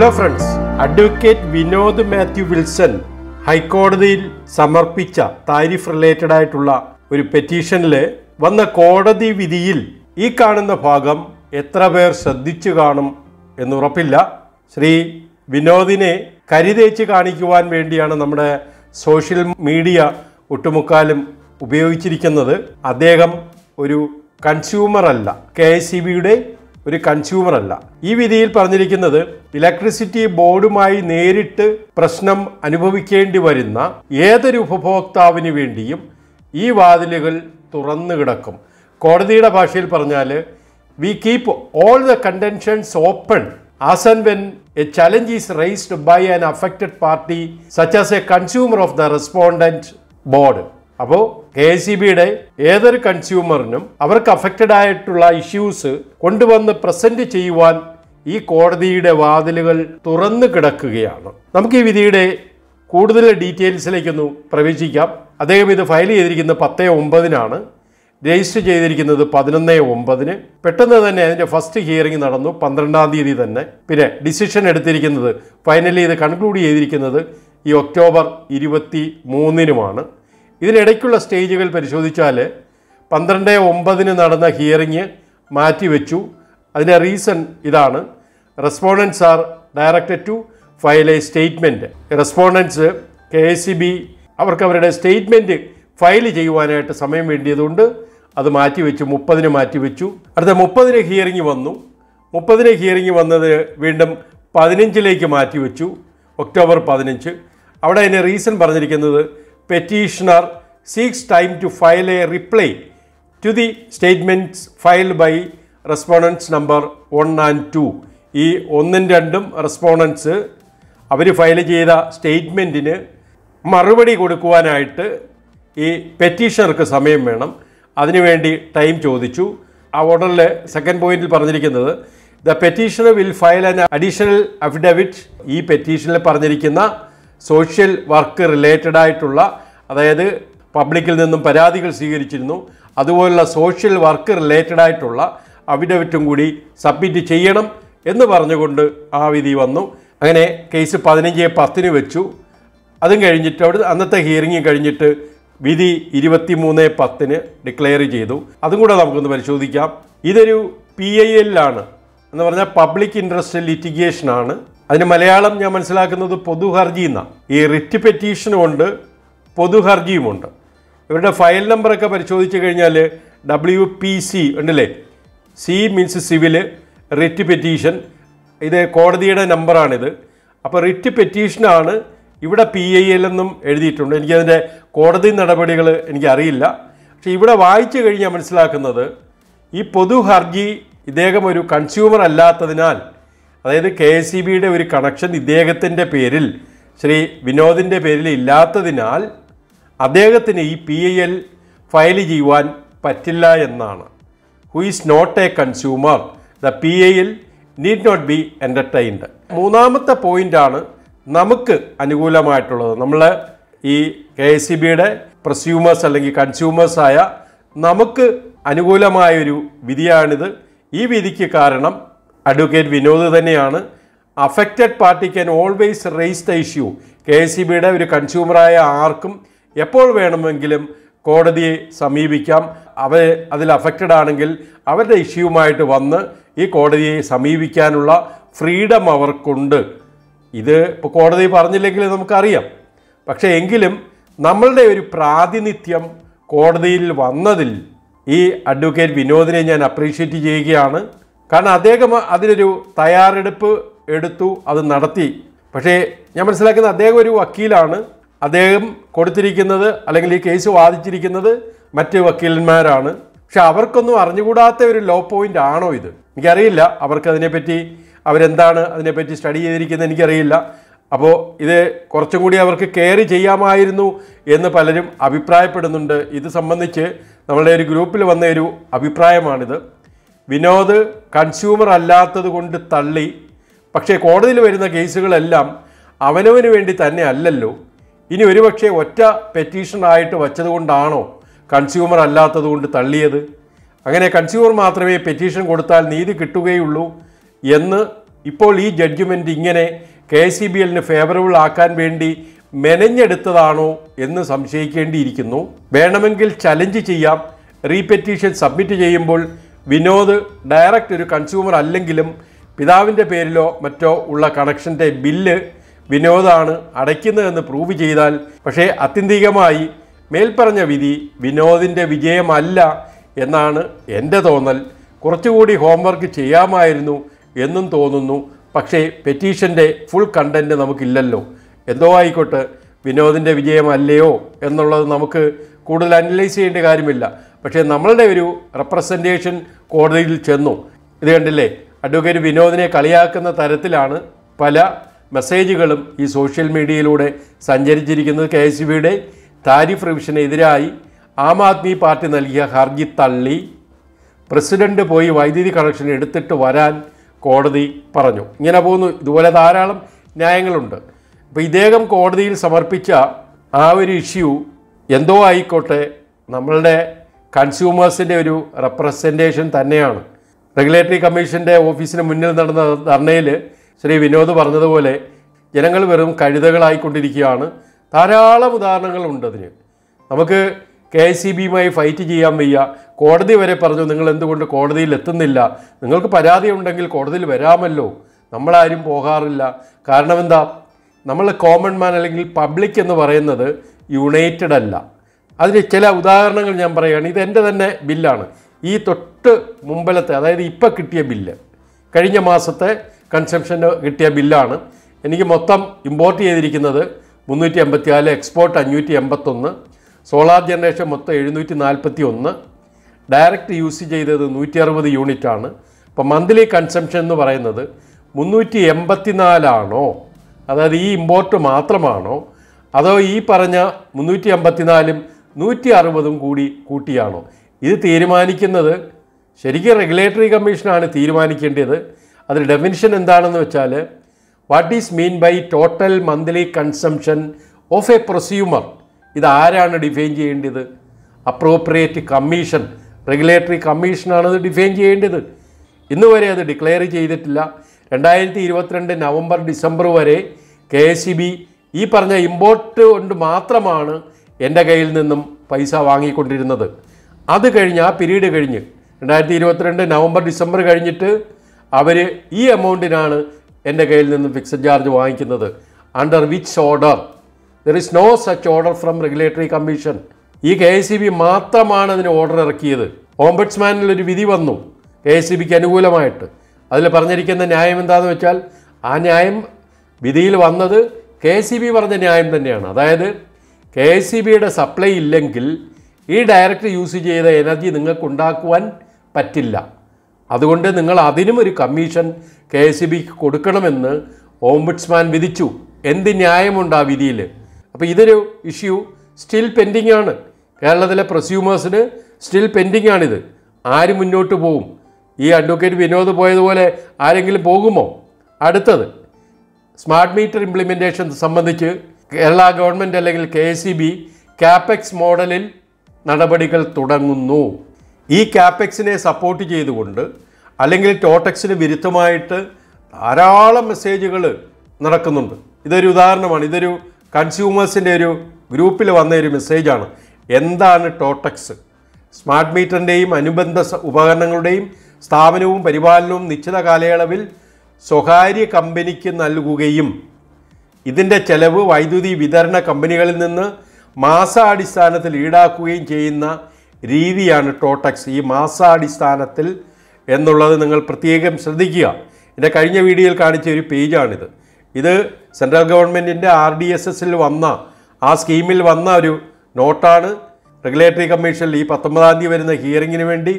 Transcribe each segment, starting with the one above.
hello friends advocate Vinod Mathew Wilson ഹൈക്കോടതിയിൽ സമർപ്പിച്ച tariff related ആയിട്ടുള്ള ഒരു പെറ്റീഷനിൽ വന്ന കോടതി വിധിയിൽ ഈ കാണുന്ന ഭാഗം എത്ര പേർ ശ്രദ്ധിച്ചു കാണും എന്നുറപ്പില്ല ശ്രീ വിനോദിനെ കരുതേച്ച് കാണിക്കുവാൻ വേണ്ടിയാണ് നമ്മുടെ സോഷ്യൽ മീഡിയ ഒട്ടുമുക്കാലും ഉപയോഗിച്ചിരിക്കുന്നത് അദ്ദേഹം ഒരു അല്ല കെ എസ് സി ബിയുടെ ഒരു കൺസ്യൂമർ അല്ല ഈ വിധിയിൽ പറഞ്ഞിരിക്കുന്നത് ഇലക്ട്രിസിറ്റി ബോർഡുമായി നേരിട്ട് പ്രശ്നം അനുഭവിക്കേണ്ടി വരുന്ന ഏതൊരു ഉപഭോക്താവിന് വേണ്ടിയും ഈ വാതിലുകൾ തുറന്നു കിടക്കും കോടതിയുടെ ഭാഷയിൽ പറഞ്ഞാൽ we keep all the contentions open as and when a challenge is raised by an affected party such as a consumer of the respondent board അപ്പോൾ കെ സി ബിയുടെ ഏതൊരു കൺസ്യൂമറിനും അവർക്ക് അഫക്റ്റഡ് ആയിട്ടുള്ള ഇഷ്യൂസ് കൊണ്ടുവന്ന് പ്രസന്റ് ചെയ്യുവാൻ ഈ കോടതിയുടെ വാതിലുകൾ തുറന്നു കിടക്കുകയാണ് നമുക്ക് ഈ വിധിയുടെ കൂടുതൽ ഡീറ്റെയിൽസിലേക്കൊന്ന് പ്രവേശിക്കാം അദ്ദേഹം ഇത് ഫയൽ ചെയ്തിരിക്കുന്നത് പത്ത് ഒമ്പതിനാണ് രജിസ്റ്റർ ചെയ്തിരിക്കുന്നത് പതിനൊന്ന് ഒമ്പതിന് പെട്ടെന്ന് തന്നെ അതിൻ്റെ ഫസ്റ്റ് ഹിയറിംഗ് നടന്നു പന്ത്രണ്ടാം തീയതി തന്നെ പിന്നെ ഡിസിഷൻ എടുത്തിരിക്കുന്നത് ഫൈനലി ഇത് കൺക്ലൂഡ് ചെയ്തിരിക്കുന്നത് ഈ ഒക്ടോബർ ഇരുപത്തി മൂന്നിനുമാണ് ഇതിനിടയ്ക്കുള്ള സ്റ്റേജുകൾ പരിശോധിച്ചാൽ പന്ത്രണ്ട് ഒമ്പതിന് നടന്ന ഹിയറിങ് മാറ്റിവെച്ചു അതിൻ്റെ റീസൺ ഇതാണ് respondents are directed to file a statement respondents K S C B അവർക്ക് അവരുടെ സ്റ്റേറ്റ്മെൻറ്റ് ഫയൽ ചെയ്യുവാനായിട്ട് സമയം വേണ്ടിയതുകൊണ്ട് അത് മാറ്റിവെച്ചു മുപ്പതിന് മാറ്റിവെച്ചു അടുത്ത മുപ്പതിന് ഹിയറിങ് വന്നു മുപ്പതിന് ഹിയറിങ് വന്നത് വീണ്ടും പതിനഞ്ചിലേക്ക് മാറ്റിവെച്ചു ഒക്ടോബർ പതിനഞ്ച് അവിടെ അതിൻ്റെ റീസൺ പറഞ്ഞിരിക്കുന്നത് petitioner seeks time to file a reply to the statements filed by respondents number one and two ഈ ഒന്നും രണ്ടും റെസ്പോണ്ടൻസ് അവർ ഫയൽ ചെയ്ത സ്റ്റേറ്റ്മെൻറ്റിന് മറുപടി കൊടുക്കുവാനായിട്ട് ഈ പെറ്റീഷണർക്ക് സമയം വേണം അതിനുവേണ്ടി ടൈം ചോദിച്ചു ആ ഓർഡറിൽ സെക്കൻഡ് പോയിന്റിൽ പറഞ്ഞിരിക്കുന്നത് the petitioner will file an additional affidavit ഈ പെറ്റീഷനിൽ പറഞ്ഞിരിക്കുന്ന സോഷ്യൽ വർക്ക് റിലേറ്റഡ് ആയിട്ടുള്ള അതായത് പബ്ലിക്കിൽ നിന്നും പരാതികൾ സ്വീകരിച്ചിരുന്നു അതുപോലുള്ള സോഷ്യൽ വർക്ക് റിലേറ്റഡ് ആയിട്ടുള്ള അഫിഡവിറ്റും കൂടി സബ്മിറ്റ് ചെയ്യണം എന്ന് പറഞ്ഞുകൊണ്ട് ആ വിധി വന്നു അങ്ങനെ കേസ് പതിനഞ്ച് പത്തിന് വെച്ചു അതും കഴിഞ്ഞിട്ട് അവിടെ അന്നത്തെ ഹിയറിംഗ് കഴിഞ്ഞിട്ട് വിധി ഇരുപത്തി മൂന്ന് പത്തിന് ഡിക്ലെയർ ചെയ്തു അതും കൂടെ നമുക്കൊന്ന് പരിശോധിക്കാം ഇതൊരു പി ഐ എല്ലാണ് എന്ന് പറഞ്ഞാൽ പബ്ലിക് ഇൻട്രസ്റ്റ് ലിറ്റിഗേഷനാണ് അതിന് മലയാളം ഞാൻ മനസ്സിലാക്കുന്നത് പൊതുഹർജി എന്നാണ് ഈ റിറ്റ് പെറ്റീഷനുമുണ്ട് പൊതുഹർജിയുമുണ്ട് ഇവരുടെ ഫയൽ നമ്പറൊക്കെ പരിശോധിച്ച് കഴിഞ്ഞാൽ ഡബ്ല്യു പി സി ഉണ്ടല്ലേ C means civil writ petition ഇത് കോടതിയുടെ നമ്പറാണിത് അപ്പോൾ റിറ്റ് പെറ്റീഷനാണ് ഇവിടെ പി ഐ എൽ എന്നും എഴുതിയിട്ടുണ്ട് എനിക്കതിൻ്റെ കോടതി നടപടികൾ എനിക്കറിയില്ല പക്ഷേ ഇവിടെ വായിച്ചു കഴിഞ്ഞാൽ മനസ്സിലാക്കുന്നത് ഈ പൊതു ഹർജി ഇദ്ദേഹം ഒരു കൺസ്യൂമർ അല്ലാത്തതിനാൽ അതായത് കെ എസ് ബിയുടെ ഒരു കണക്ഷൻ ഇദ്ദേഹത്തിൻ്റെ പേരിൽ ശ്രീ വിനോദിൻ്റെ പേരിൽ ഇല്ലാത്തതിനാൽ അദ്ദേഹത്തിന് ഈ പി എൽ ഫയൽ ചെയ്യുവാൻ പറ്റില്ല എന്നാണ് who is not a consumer the P എയിൽ നീഡ് നോട്ട് ബി എൻ്റർടൈൻഡ് മൂന്നാമത്തെ പോയിൻ്റാണ് നമുക്ക് അനുകൂലമായിട്ടുള്ളത് നമ്മൾ ഈ കെ എസ് സി ബിയുടെ പ്രസ്യൂമേഴ്സ് അല്ലെങ്കിൽ കൺസ്യൂമേഴ്സായ നമുക്ക് അനുകൂലമായൊരു വിധിയാണിത് ഈ വിധിക്ക് കാരണം അഡ്വക്കേറ്റ് വിനോദ് തന്നെയാണ് affected party can always raise the issue K S C ബിയുടെ ഒരു കൺസ്യൂമറായ ആർക്കും എപ്പോൾ വേണമെങ്കിലും കോടതിയെ സമീപിക്കാം അവർ അതിൽ അഫക്റ്റഡ് ആണെങ്കിൽ അവരുടെ ഇഷ്യൂവുമായിട്ട് വന്ന് ഈ കോടതിയെ സമീപിക്കാനുള്ള ഫ്രീഡം അവർക്കുണ്ട് ഇത് ഇപ്പോൾ കോടതി പറഞ്ഞില്ലെങ്കിൽ നമുക്കറിയാം പക്ഷേ എങ്കിലും നമ്മളുടെ ഒരു പ്രാതിനിധ്യം കോടതിയിൽ വന്നതിൽ ഈ അഡ്വക്കേറ്റ് വിനോദിനെ ഞാൻ അപ്രീഷിയേറ്റ് ചെയ്യുകയാണ് കാരണം അദ്ദേഹം അതിനൊരു തയ്യാറെടുപ്പ് എടുത്തു അത് നടത്തി പക്ഷേ ഞാൻ മനസ്സിലാക്കുന്ന അദ്ദേഹം ഒരു വക്കീലാണ് അദ്ദേഹം കൊടുത്തിരിക്കുന്നത് അല്ലെങ്കിൽ ഈ കേസ് വാദിച്ചിരിക്കുന്നത് മറ്റ് വക്കീലന്മാരാണ് പക്ഷെ അവർക്കൊന്നും അറിഞ്ഞുകൂടാത്ത ഒരു ലോ പോയിൻ്റ് ആണോ ഇത് എനിക്കറിയില്ല അവർക്ക് അതിനെപ്പറ്റി അവരെന്താണ് അതിനെപ്പറ്റി സ്റ്റഡി ചെയ്തിരിക്കുന്നത് എനിക്കറിയില്ല അപ്പോൾ ഇത് കുറച്ചും കൂടി അവർക്ക് കെയർ ചെയ്യാമായിരുന്നു എന്ന് പലരും അഭിപ്രായപ്പെടുന്നുണ്ട് ഇത് സംബന്ധിച്ച് നമ്മളുടെ ഒരു ഗ്രൂപ്പിൽ വന്ന ഒരു അഭിപ്രായമാണിത് വിനോദ് കൺസ്യൂമർ അല്ലാത്തത് കൊണ്ട് തള്ളി പക്ഷേ കോടതിയിൽ വരുന്ന കേസുകളെല്ലാം അവനവന് വേണ്ടി തന്നെ അല്ലല്ലോ ഇനി ഒരുപക്ഷെ ഒറ്റ പെറ്റീഷനായിട്ട് വച്ചതുകൊണ്ടാണോ കൺസ്യൂമർ അല്ലാത്തത് കൊണ്ട് തള്ളിയത് അങ്ങനെ കൺസ്യൂമർ മാത്രമേ പെറ്റീഷൻ കൊടുത്താൽ നീതി കിട്ടുകയുള്ളൂ എന്ന് ഇപ്പോൾ ഈ ജഡ്ജ്മെൻ്റ് ഇങ്ങനെ കെ സി ബി എല്ലിന് ഫേവറബിൾ ആക്കാൻ വേണ്ടി മെനഞ്ഞെടുത്തതാണോ എന്ന് സംശയിക്കേണ്ടിയിരിക്കുന്നു വേണമെങ്കിൽ ചലഞ്ച് ചെയ്യാം റീപെറ്റീഷൻ സബ്മിറ്റ് ചെയ്യുമ്പോൾ വിനോദ് ഡയറക്റ്റ് ഒരു കൺസ്യൂമർ അല്ലെങ്കിലും പിതാവിൻ്റെ പേരിലോ മറ്റോ ഉള്ള കണക്ഷൻ്റെ ബില്ല് വിനോദാണ് അടയ്ക്കുന്നതെന്ന് പ്രൂവ് ചെയ്താൽ പക്ഷേ അത്യന്തികമായി മേൽപ്പറഞ്ഞ വിധി വിനോദിൻ്റെ വിജയമല്ല എന്നാണ് എൻ്റെ തോന്നൽ കുറച്ചുകൂടി ഹോംവർക്ക് ചെയ്യാമായിരുന്നു എന്നും തോന്നുന്നു പക്ഷേ പെറ്റീഷൻ്റെ ഫുൾ കണ്ടൻറ്റ് നമുക്കില്ലല്ലോ എന്തോ ആയിക്കോട്ടെ വിനോദിൻ്റെ വിജയമല്ലയോ എന്നുള്ളത് നമുക്ക് കൂടുതൽ അനലൈസ് ചെയ്യേണ്ട കാര്യമില്ല പക്ഷേ നമ്മളുടെ ഒരു റെപ്രസെൻറ്റേഷൻ കോടതിയിൽ ചെന്നു ഇത് കണ്ടില്ലേ അഡ്വക്കേറ്റ് വിനോദിനെ കളിയാക്കുന്ന തരത്തിലാണ് പല മെസ്സേജുകളും ഈ സോഷ്യൽ മീഡിയയിലൂടെ സഞ്ചരിച്ചിരിക്കുന്നത് കെ എസ് ബിയുടെ താരിഫ് റിവിഷനെതിരായി ആം ആദ്മി പാർട്ടി നൽകിയ ഹർജി തള്ളി പ്രസിഡന്റ് പോയി വൈദ്യുതി കണക്ഷൻ എടുത്തിട്ട് വരാൻ കോടതി പറഞ്ഞു ഇങ്ങനെ പോകുന്നു ഇതുപോലെ ധാരാളം ന്യായങ്ങളുണ്ട് അപ്പോൾ ഇദ്ദേഹം കോടതിയിൽ സമർപ്പിച്ച ആ ഒരു ഇഷ്യൂ എന്തോ ആയിക്കോട്ടെ നമ്മളുടെ കൺസ്യൂമേഴ്സിൻ്റെ ഒരു റെപ്രസെൻറ്റേഷൻ തന്നെയാണ് റെഗുലേറ്ററി കമ്മീഷൻ്റെ ഓഫീസിന് മുന്നിൽ നടന്ന ധർണയിൽ ശ്രീ വിനോദ് പറഞ്ഞതുപോലെ ജനങ്ങൾ വെറും കഴുതകളായിക്കൊണ്ടിരിക്കുകയാണ് ധാരാളം ഉദാഹരണങ്ങളുണ്ട് അതിന് നമുക്ക് കെ എസ് സി ബിയുമായി ഫൈറ്റ് ചെയ്യാൻ വയ്യ കോടതി വരെ പറഞ്ഞു നിങ്ങൾ എന്തുകൊണ്ട് കോടതിയിൽ എത്തുന്നില്ല നിങ്ങൾക്ക് പരാതി ഉണ്ടെങ്കിൽ കോടതിയിൽ വരാമല്ലോ നമ്മളാരും പോകാറില്ല കാരണം എന്താ നമ്മൾ കോമൺ മാൻ അല്ലെങ്കിൽ പബ്ലിക് എന്ന് പറയുന്നത് യുണൈറ്റഡ് അല്ല അതിന് ചില ഉദാഹരണങ്ങൾ ഞാൻ പറയുകയാണ് ഇത് എൻ്റെ തന്നെ ബില്ലാണ് ഈ തൊട്ട് മുമ്പലത്തെ അതായത് ഇപ്പോൾ കിട്ടിയ ബില്ല് കഴിഞ്ഞ മാസത്തെ കൺസംഷന് കിട്ടിയ ബില്ലാണ് എനിക്ക് മൊത്തം ഇമ്പോർട്ട് ചെയ്തിരിക്കുന്നത് മുന്നൂറ്റി എൺപത്തി നാല് എക്സ്പോർട്ട് അഞ്ഞൂറ്റി എൺപത്തൊന്ന് സോളാർ ജനറേഷൻ മൊത്തം എഴുന്നൂറ്റി നാൽപ്പത്തി ഒന്ന് ഡയറക്റ്റ് യൂസ് ചെയ്തത് നൂറ്റി അറുപത് യൂണിറ്റാണ് അപ്പോൾ മന്ത്ലി കൺസംഷൻ എന്ന് പറയുന്നത് മുന്നൂറ്റി എൺപത്തി നാലാണോ അതായത് ഈ ഇമ്പോർട്ട് മാത്രമാണോ അതോ ഈ പറഞ്ഞ മുന്നൂറ്റി എൺപത്തിനാലും നൂറ്റി അറുപതും കൂടി കൂട്ടിയാണോ ഇത് തീരുമാനിക്കുന്നത് ശരിക്കും റെഗുലേറ്ററി കമ്മീഷനാണ് തീരുമാനിക്കേണ്ടത് അതിൽ ഡെഫിനിഷൻ എന്താണെന്ന് വെച്ചാൽ what is mean by total monthly consumption of a prosumer ഇത് ആരാണ് ഡിഫൈൻ ചെയ്യേണ്ടത് അപ്രോപ്രിയേറ്റ് കമ്മീഷൻ റെഗുലേറ്ററി കമ്മീഷനാണ് അത് ഡിഫൈൻ ചെയ്യേണ്ടത് ഇന്ന് വരെ അത് ഡിക്ലെയർ ചെയ്തിട്ടില്ല രണ്ടായിരത്തി ഇരുപത്തിരണ്ട് നവംബർ ഡിസംബർ വരെ കെ എസ് ഈ പറഞ്ഞ ഇമ്പോർട്ട് കൊണ്ട് മാത്രമാണ് എൻ്റെ കയ്യിൽ നിന്നും പൈസ വാങ്ങിക്കൊണ്ടിരുന്നത് അത് കഴിഞ്ഞ് ആ പിരീഡ് കഴിഞ്ഞ് രണ്ടായിരത്തി ഇരുപത്തിരണ്ട് നവംബർ ഡിസംബർ കഴിഞ്ഞിട്ട് അവർ ഈ എമൗണ്ടിനാണ് എൻ്റെ കയ്യിൽ നിന്നും ഫിക്സഡ് ചാർജ് വാങ്ങിക്കുന്നത് under which order there is no such order from regulatory commission ഈ കെ സി ബി മാത്രമാണ് അതിന് ഓർഡർ ഇറക്കിയത് ഓംബഡ്സ്മാനിൽ ഒരു വിധി വന്നു കെ സി ബിക്ക് അനുകൂലമായിട്ട് അതിൽ പറഞ്ഞിരിക്കുന്ന ന്യായം എന്താണെന്ന് വെച്ചാൽ ആ ന്യായം വിധിയിൽ വന്നത് കെ സി ബി പറഞ്ഞ ന്യായം തന്നെയാണ് അതായത് കെ എസ് സി ബിയുടെ സപ്ലൈ ഇല്ലെങ്കിൽ ഈ ഡയറക്റ്റ് യൂസ് ചെയ്ത എനർജി നിങ്ങൾക്ക് ഉണ്ടാക്കുവാൻ പറ്റില്ല അതുകൊണ്ട് നിങ്ങൾ അതിനും ഒരു കമ്മീഷൻ കെ എസ് സി ബിക്ക് കൊടുക്കണമെന്ന് ഓംബുഡ്സ്മാൻ വിധിച്ചു എന്ത് ന്യായമുണ്ട് ആ വിധിയിൽ അപ്പോൾ ഇതൊരു ഇഷ്യൂ സ്റ്റിൽ പെൻഡിംഗ് ആണ് കേരളത്തിലെ പ്രസ്യൂമേഴ്സിന് സ്റ്റിൽ പെൻഡിംഗ് ആണിത് ആര് മുന്നോട്ട് പോകും ഈ അഡ്വക്കേറ്റ് വിനോദ് പോയതുപോലെ ആരെങ്കിലും പോകുമോ അടുത്തത് സ്മാർട്ട് മീറ്റർ ഇംപ്ലിമെൻറ്റേഷൻ സംബന്ധിച്ച് കേരള ഗവൺമെൻറ് അല്ലെങ്കിൽ കെ സി ബി ക്യാപെക്സ് മോഡലിൽ നടപടികൾ തുടങ്ങുന്നു ഈ ക്യാപെക്സിനെ സപ്പോർട്ട് ചെയ്തുകൊണ്ട് അല്ലെങ്കിൽ ടോട്ടക്സിന് വിരുദ്ധമായിട്ട് ധാരാളം മെസ്സേജുകൾ നടക്കുന്നുണ്ട് ഇതൊരു ഉദാഹരണമാണ് ഇതൊരു കൺസ്യൂമേഴ്സിൻ്റെ ഒരു ഗ്രൂപ്പിൽ വന്ന ഒരു മെസ്സേജാണ് എന്താണ് ടോട്ടക്സ് സ്മാർട്ട് മീറ്ററിൻ്റെയും അനുബന്ധ ഉപകരണങ്ങളുടെയും സ്ഥാപനവും പരിപാലനവും നിശ്ചിത കാലയളവിൽ സ്വകാര്യ കമ്പനിക്ക് നൽകുകയും ഇതിൻ്റെ ചെലവ് വൈദ്യുതി വിതരണ കമ്പനികളിൽ നിന്ന് മാസാടിസ്ഥാനത്തിൽ ഈടാക്കുകയും ചെയ്യുന്ന രീതിയാണ് ടോട്ടക്സ് ഈ മാസാടിസ്ഥാനത്തിൽ എന്നുള്ളത് നിങ്ങൾ പ്രത്യേകം ശ്രദ്ധിക്കുക എൻ്റെ കഴിഞ്ഞ വീഡിയോയിൽ കാണിച്ച ഒരു പേജാണിത് ഇത് സെൻട്രൽ ഗവൺമെൻറ്റിൻ്റെ ആർ ഡി എസ് എസിൽ വന്ന ആ സ്കീമിൽ വന്ന ഒരു നോട്ടാണ് റെഗുലേറ്ററി കമ്മീഷനിൽ ഈ പത്തൊമ്പതാം തീയതി വരുന്ന ഹിയറിങ്ങിന് വേണ്ടി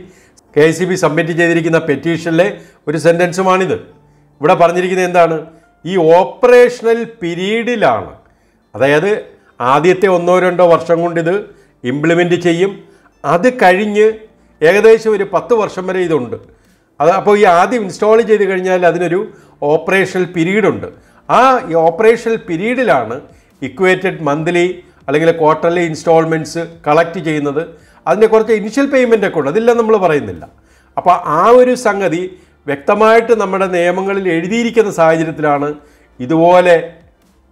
കെ സി ബി സബ്മിറ്റ് ചെയ്തിരിക്കുന്ന പെറ്റീഷനിലെ ഒരു സെൻറ്റൻസുമാണിത് ഇവിടെ പറഞ്ഞിരിക്കുന്നത് എന്താണ് ഈ ഓപ്പറേഷണൽ പീരീഡിലാണ് അതായത് ആദ്യത്തെ ഒന്നോ രണ്ടോ വർഷം കൊണ്ടിത് ഇംപ്ലിമെൻ്റ് ചെയ്യും അത് കഴിഞ്ഞ് ഏകദേശം ഒരു പത്ത് വർഷം വരെ ഇതുണ്ട് അത് അപ്പോൾ ഈ ആദ്യം ഇൻസ്റ്റാൾ ചെയ്ത് കഴിഞ്ഞാൽ അതിനൊരു ഓപ്പറേഷണൽ ഉണ്ട് ആ ഓപ്പറേഷണൽ പീരീഡിലാണ് ഇക്വേറ്റഡ് മന്ത്ലി അല്ലെങ്കിൽ ക്വാർട്ടർലി ഇൻസ്റ്റാൾമെൻറ്റ്സ് കളക്ട് ചെയ്യുന്നത് അതിൻ്റെ കുറച്ച് ഇനിഷ്യൽ പേയ്മെൻ്റ് ഒക്കെ ഉണ്ട് അതെല്ലാം നമ്മൾ പറയുന്നില്ല അപ്പോൾ ആ ഒരു സംഗതി വ്യക്തമായിട്ട് നമ്മുടെ നിയമങ്ങളിൽ എഴുതിയിരിക്കുന്ന സാഹചര്യത്തിലാണ് ഇതുപോലെ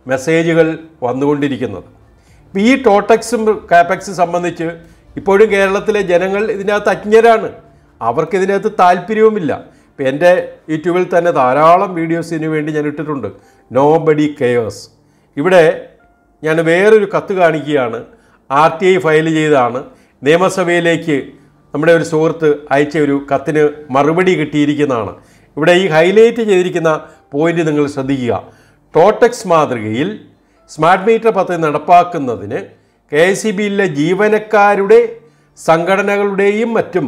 മെസ്സേജുകൾ വന്നുകൊണ്ടിരിക്കുന്നത് ഇപ്പോൾ ഈ ടോട്ടക്സും കാപ്പക്സും സംബന്ധിച്ച് ഇപ്പോഴും കേരളത്തിലെ ജനങ്ങൾ ഇതിനകത്ത് അജ്ഞരാണ് ഇതിനകത്ത് താല്പര്യവുമില്ല ഇപ്പോൾ എൻ്റെ യൂട്യൂബിൽ തന്നെ ധാരാളം വീഡിയോസിന് വേണ്ടി ഞാൻ ഇട്ടിട്ടുണ്ട് നോ ബഡി കെയേഴ്സ് ഇവിടെ ഞാൻ വേറൊരു കത്ത് കാണിക്കുകയാണ് ആർ ടി ഐ ഫയൽ ചെയ്താണ് നിയമസഭയിലേക്ക് നമ്മുടെ ഒരു സുഹൃത്ത് അയച്ച ഒരു കത്തിന് മറുപടി കിട്ടിയിരിക്കുന്നതാണ് ഇവിടെ ഈ ഹൈലൈറ്റ് ചെയ്തിരിക്കുന്ന പോയിന്റ് നിങ്ങൾ ശ്രദ്ധിക്കുക ടോട്ടക്സ് മാതൃകയിൽ സ്മാർട്ട് മീറ്റർ പദ്ധതി നടപ്പാക്കുന്നതിന് കെ എസ് സി ബിയിലെ ജീവനക്കാരുടെ സംഘടനകളുടെയും മറ്റും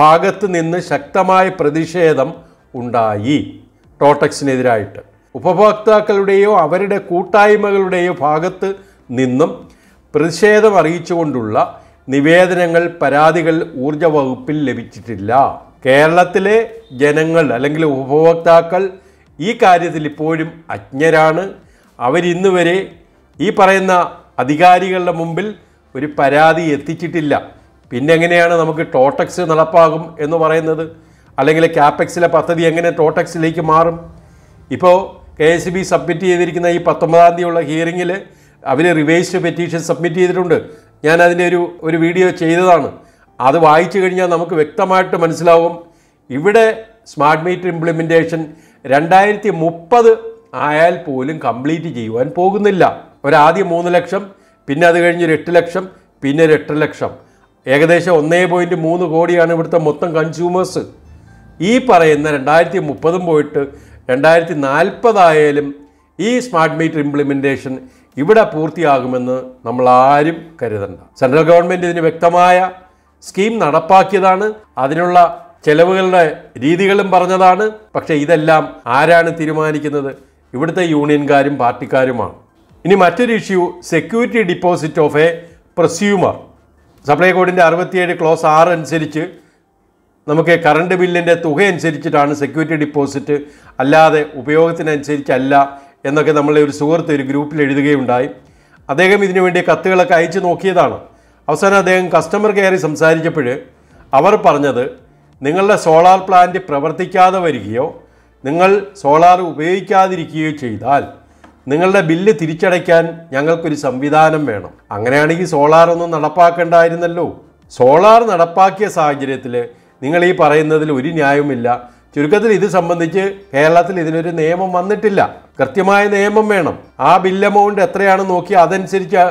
ഭാഗത്ത് നിന്ന് ശക്തമായ പ്രതിഷേധം ഉണ്ടായി ടോട്ടക്സിനെതിരായിട്ട് ഉപഭോക്താക്കളുടെയോ അവരുടെ കൂട്ടായ്മകളുടെയോ ഭാഗത്ത് നിന്നും പ്രതിഷേധം അറിയിച്ചുകൊണ്ടുള്ള നിവേദനങ്ങൾ പരാതികൾ ഊർജ വകുപ്പിൽ ലഭിച്ചിട്ടില്ല കേരളത്തിലെ ജനങ്ങൾ അല്ലെങ്കിൽ ഉപഭോക്താക്കൾ ഈ കാര്യത്തിൽ ഇപ്പോഴും അജ്ഞരാണ് അവരിന്ന് വരെ ഈ പറയുന്ന അധികാരികളുടെ മുമ്പിൽ ഒരു പരാതി എത്തിച്ചിട്ടില്ല പിന്നെ എങ്ങനെയാണ് നമുക്ക് ടോട്ടക്സ് നടപ്പാകും എന്ന് പറയുന്നത് അല്ലെങ്കിൽ ക്യാപെക്സിലെ പദ്ധതി എങ്ങനെ ടോട്ടക്സിലേക്ക് മാറും ഇപ്പോൾ കെ എസ് ബി സബ്മിറ്റ് ചെയ്തിരിക്കുന്ന ഈ പത്തൊമ്പതാം തീയതിയുള്ള ഹിയറിങ്ങിൽ അവർ റിവേഴ്സ് പെറ്റീഷൻ സബ്മിറ്റ് ചെയ്തിട്ടുണ്ട് ഞാൻ അതിൻ്റെ ഒരു ഒരു വീഡിയോ ചെയ്തതാണ് അത് വായിച്ചു കഴിഞ്ഞാൽ നമുക്ക് വ്യക്തമായിട്ട് മനസ്സിലാവും ഇവിടെ സ്മാർട്ട് മീറ്റർ ഇംപ്ലിമെൻറ്റേഷൻ രണ്ടായിരത്തി മുപ്പത് ആയാൽ പോലും കംപ്ലീറ്റ് ചെയ്യുവാൻ പോകുന്നില്ല ഒരാദ്യം മൂന്ന് ലക്ഷം പിന്നെ അത് കഴിഞ്ഞ് ഒരു എട്ട് ലക്ഷം പിന്നെ ഒരു ലക്ഷം ഏകദേശം ഒന്നേ പോയിൻറ്റ് മൂന്ന് കോടിയാണ് ഇവിടുത്തെ മൊത്തം കൺസ്യൂമേഴ്സ് ഈ പറയുന്ന രണ്ടായിരത്തി മുപ്പതും പോയിട്ട് രണ്ടായിരത്തി നാൽപ്പതായാലും ഈ സ്മാർട്ട് മീറ്റർ ഇംപ്ലിമെൻറ്റേഷൻ ഇവിടെ പൂർത്തിയാകുമെന്ന് നമ്മൾ ആരും കരുതണ്ട സെൻട്രൽ ഗവൺമെൻറ് ഇതിന് വ്യക്തമായ സ്കീം നടപ്പാക്കിയതാണ് അതിനുള്ള ചെലവുകളുടെ രീതികളും പറഞ്ഞതാണ് പക്ഷേ ഇതെല്ലാം ആരാണ് തീരുമാനിക്കുന്നത് ഇവിടുത്തെ യൂണിയൻകാരും പാർട്ടിക്കാരുമാണ് ഇനി മറ്റൊരു issue security deposit of a prosumer supply കോഡിൻ്റെ അറുപത്തിയേഴ് ക്ലോസ് ആറ് അനുസരിച്ച് നമുക്ക് കറണ്ട് ബില്ലിൻ്റെ തുക അനുസരിച്ചിട്ടാണ് സെക്യൂരിറ്റി ഡിപ്പോസിറ്റ് അല്ലാതെ ഉപയോഗത്തിനനുസരിച്ചല്ല എന്നൊക്കെ നമ്മളെ ഒരു സുഹൃത്ത് ഒരു ഗ്രൂപ്പിൽ എഴുതുകയുണ്ടായി അദ്ദേഹം ഇതിനു വേണ്ടി കത്തുകളൊക്കെ അയച്ചു നോക്കിയതാണ് അവസാനം അദ്ദേഹം കസ്റ്റമർ കെയറിൽ സംസാരിച്ചപ്പോൾ അവർ പറഞ്ഞത് നിങ്ങളുടെ സോളാർ പ്ലാന്റ് പ്രവർത്തിക്കാതെ വരികയോ നിങ്ങൾ സോളാർ ഉപയോഗിക്കാതിരിക്കുകയോ ചെയ്താൽ നിങ്ങളുടെ ബില്ല് തിരിച്ചടയ്ക്കാൻ ഞങ്ങൾക്കൊരു സംവിധാനം വേണം അങ്ങനെയാണെങ്കിൽ സോളാർ ഒന്നും നടപ്പാക്കേണ്ടായിരുന്നല്ലോ സോളാർ നടപ്പാക്കിയ സാഹചര്യത്തിൽ നിങ്ങൾ ഈ പറയുന്നതിൽ ഒരു ന്യായവുമില്ല ചുരുക്കത്തിൽ ഇത് സംബന്ധിച്ച് കേരളത്തിൽ ഇതിനൊരു നിയമം വന്നിട്ടില്ല കൃത്യമായ നിയമം വേണം ആ ബില്ല് എമൗണ്ട് എത്രയാണ് നോക്കി അതനുസരിച്ച്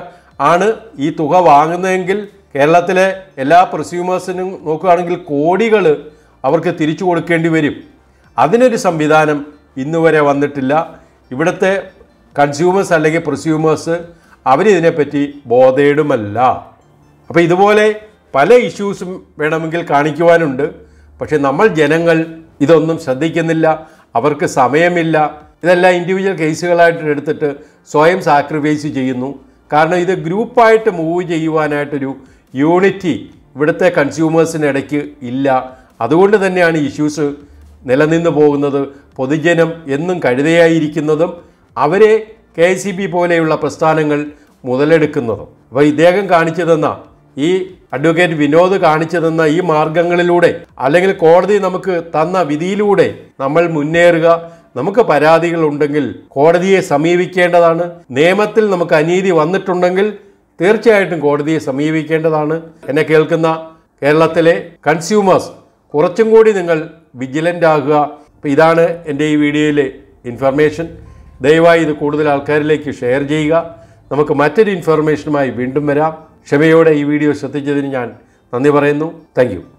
ആണ് ഈ തുക വാങ്ങുന്നതെങ്കിൽ കേരളത്തിലെ എല്ലാ പ്രസ്യൂമേഴ്സിനും നോക്കുകയാണെങ്കിൽ കോടികൾ അവർക്ക് തിരിച്ചു കൊടുക്കേണ്ടി വരും അതിനൊരു സംവിധാനം ഇന്നുവരെ വരെ വന്നിട്ടില്ല ഇവിടുത്തെ കൺസ്യൂമേഴ്സ് അല്ലെങ്കിൽ പ്രസ്യൂമേഴ്സ് അവരിതിനെപ്പറ്റി ബോധേടുമല്ല അപ്പോൾ ഇതുപോലെ പല ഇഷ്യൂസും വേണമെങ്കിൽ കാണിക്കുവാനുണ്ട് പക്ഷേ നമ്മൾ ജനങ്ങൾ ഇതൊന്നും ശ്രദ്ധിക്കുന്നില്ല അവർക്ക് സമയമില്ല ഇതെല്ലാം ഇൻഡിവിജ്വൽ കേസുകളായിട്ട് എടുത്തിട്ട് സ്വയം സാക്രിഫൈസ് ചെയ്യുന്നു കാരണം ഇത് ഗ്രൂപ്പായിട്ട് മൂവ് ചെയ്യുവാനായിട്ടൊരു യൂണിറ്റി ഇവിടുത്തെ കൺസ്യൂമേഴ്സിനിടയ്ക്ക് ഇല്ല അതുകൊണ്ട് തന്നെയാണ് ഇഷ്യൂസ് നിലനിന്ന് പോകുന്നത് പൊതുജനം എന്നും കഴുതയായിരിക്കുന്നതും അവരെ കെ സി ബി പോലെയുള്ള പ്രസ്ഥാനങ്ങൾ മുതലെടുക്കുന്നതും അപ്പോൾ ഇദ്ദേഹം കാണിച്ചു തന്ന ഈ അഡ്വക്കേറ്റ് വിനോദ് കാണിച്ചു തന്ന ഈ മാർഗങ്ങളിലൂടെ അല്ലെങ്കിൽ കോടതി നമുക്ക് തന്ന വിധിയിലൂടെ നമ്മൾ മുന്നേറുക നമുക്ക് പരാതികൾ ഉണ്ടെങ്കിൽ കോടതിയെ സമീപിക്കേണ്ടതാണ് നിയമത്തിൽ നമുക്ക് അനീതി വന്നിട്ടുണ്ടെങ്കിൽ തീർച്ചയായിട്ടും കോടതിയെ സമീപിക്കേണ്ടതാണ് എന്നെ കേൾക്കുന്ന കേരളത്തിലെ കൺസ്യൂമേഴ്സ് കുറച്ചും കൂടി നിങ്ങൾ വിജിലൻ്റ് ആകുക ഇതാണ് എൻ്റെ ഈ വീഡിയോയിലെ ഇൻഫർമേഷൻ ദയവായി ഇത് കൂടുതൽ ആൾക്കാരിലേക്ക് ഷെയർ ചെയ്യുക നമുക്ക് മറ്റൊരു ഇൻഫർമേഷനുമായി വീണ്ടും വരാം ക്ഷമയോടെ ഈ വീഡിയോ ശ്രദ്ധിച്ചതിന് ഞാൻ നന്ദി പറയുന്നു താങ്ക്